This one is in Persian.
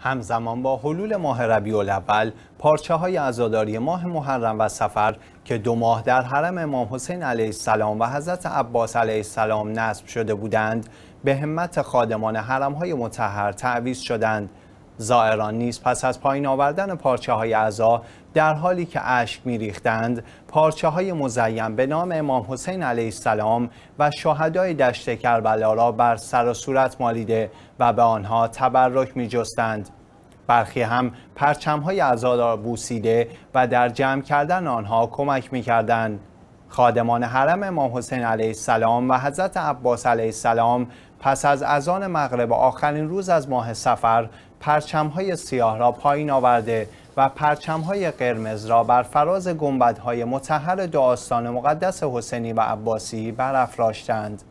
همزمان با حلول ماه ربیع الاول پارچه های عزاداری ماه محرم و سفر که دو ماه در حرم امام حسین علیه السلام و حضرت عباس علیه السلام نصب شده بودند به همت خادمان حرم های متحر تعویز شدند زائران نیز پس از پایین آوردن پارچه های اعضا در حالی که اشک می ریختند پارچه های مزین به نام امام حسین علیه السلام و شهدای دشت کربلا را بر سر و صورت مالیده و به آنها تبرک می جستند. برخی هم پرچم های را بوسیده و در جمع کردن آنها کمک می کردند. خادمان حرم امام حسین علیه السلام و حضرت عباس علیه السلام پس از اذان مغرب آخرین روز از ماه سفر پرچم های سیاه را پایین آورده و پرچم های قرمز را بر فراز گنبد های متحر دو آستان مقدس حسینی و عباسی برافراشتند.